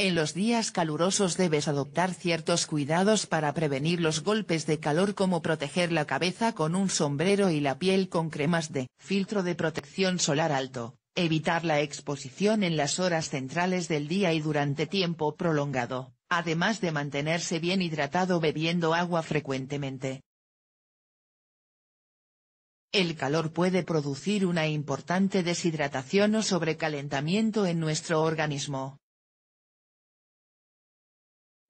En los días calurosos debes adoptar ciertos cuidados para prevenir los golpes de calor como proteger la cabeza con un sombrero y la piel con cremas de filtro de protección solar alto, evitar la exposición en las horas centrales del día y durante tiempo prolongado, además de mantenerse bien hidratado bebiendo agua frecuentemente. El calor puede producir una importante deshidratación o sobrecalentamiento en nuestro organismo,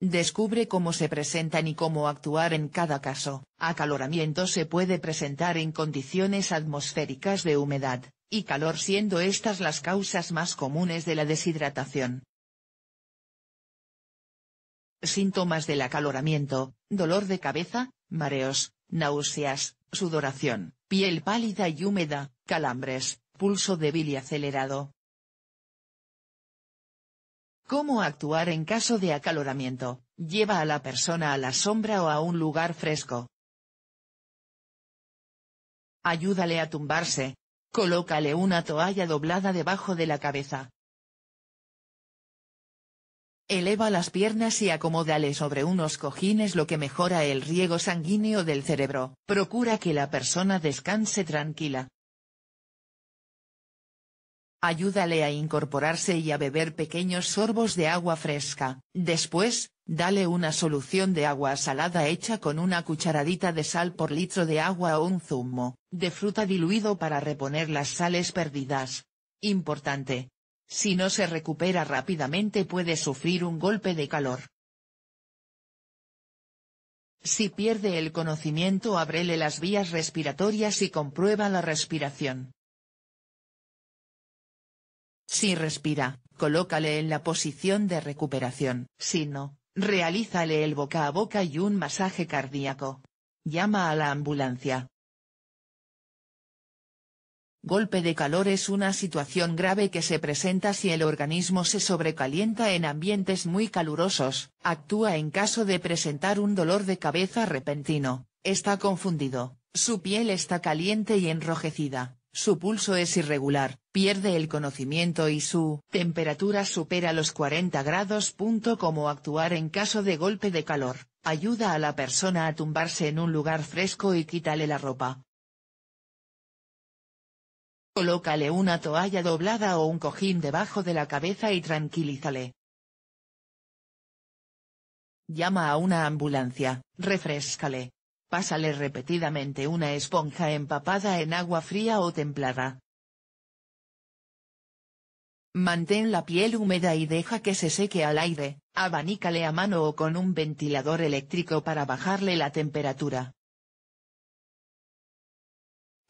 Descubre cómo se presentan y cómo actuar en cada caso. Acaloramiento se puede presentar en condiciones atmosféricas de humedad, y calor siendo estas las causas más comunes de la deshidratación. Síntomas del acaloramiento, dolor de cabeza, mareos, náuseas, sudoración, piel pálida y húmeda, calambres, pulso débil y acelerado, Cómo actuar en caso de acaloramiento. Lleva a la persona a la sombra o a un lugar fresco. Ayúdale a tumbarse. Colócale una toalla doblada debajo de la cabeza. Eleva las piernas y acomódale sobre unos cojines lo que mejora el riego sanguíneo del cerebro. Procura que la persona descanse tranquila. Ayúdale a incorporarse y a beber pequeños sorbos de agua fresca. Después, dale una solución de agua salada hecha con una cucharadita de sal por litro de agua o un zumo de fruta diluido para reponer las sales perdidas. Importante. Si no se recupera rápidamente puede sufrir un golpe de calor. Si pierde el conocimiento ábrele las vías respiratorias y comprueba la respiración. Si respira, colócale en la posición de recuperación. Si no, realízale el boca a boca y un masaje cardíaco. Llama a la ambulancia. Golpe de calor es una situación grave que se presenta si el organismo se sobrecalienta en ambientes muy calurosos, actúa en caso de presentar un dolor de cabeza repentino, está confundido, su piel está caliente y enrojecida, su pulso es irregular, pierde el conocimiento y su temperatura supera los 40 grados. Cómo actuar en caso de golpe de calor, ayuda a la persona a tumbarse en un lugar fresco y quítale la ropa. Colócale una toalla doblada o un cojín debajo de la cabeza y tranquilízale. Llama a una ambulancia, refrescale, Pásale repetidamente una esponja empapada en agua fría o templada. Mantén la piel húmeda y deja que se seque al aire, abanícale a mano o con un ventilador eléctrico para bajarle la temperatura.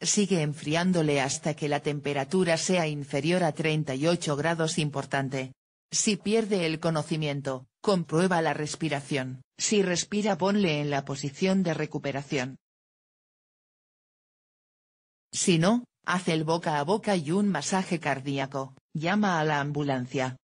Sigue enfriándole hasta que la temperatura sea inferior a 38 grados importante. Si pierde el conocimiento, Comprueba la respiración. Si respira ponle en la posición de recuperación. Si no, haz el boca a boca y un masaje cardíaco. Llama a la ambulancia.